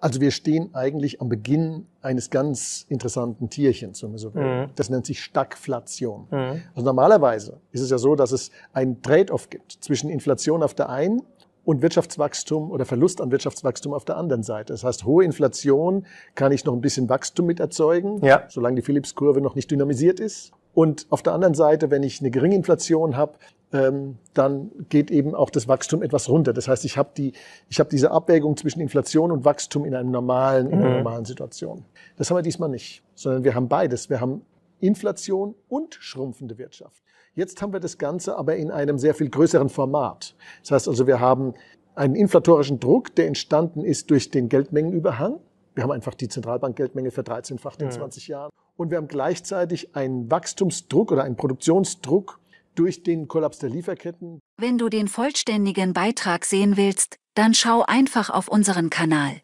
Also wir stehen eigentlich am Beginn eines ganz interessanten Tierchens, wenn man so will. Mhm. Das nennt sich Stagflation. Mhm. Also normalerweise ist es ja so, dass es einen Trade-off gibt zwischen Inflation auf der einen und Wirtschaftswachstum oder Verlust an Wirtschaftswachstum auf der anderen Seite. Das heißt, hohe Inflation kann ich noch ein bisschen Wachstum mit erzeugen, ja. solange die philips kurve noch nicht dynamisiert ist. Und auf der anderen Seite, wenn ich eine geringe Inflation habe, ähm, dann geht eben auch das Wachstum etwas runter. Das heißt, ich habe die, ich habe diese Abwägung zwischen Inflation und Wachstum in einem normalen, in einer mhm. normalen Situation. Das haben wir diesmal nicht, sondern wir haben beides. Wir haben Inflation und schrumpfende Wirtschaft. Jetzt haben wir das Ganze aber in einem sehr viel größeren Format. Das heißt also, wir haben einen inflatorischen Druck, der entstanden ist durch den Geldmengenüberhang. Wir haben einfach die Zentralbankgeldmenge für 13-fach in ja. 20 Jahren. Und wir haben gleichzeitig einen Wachstumsdruck oder einen Produktionsdruck durch den Kollaps der Lieferketten. Wenn du den vollständigen Beitrag sehen willst, dann schau einfach auf unseren Kanal.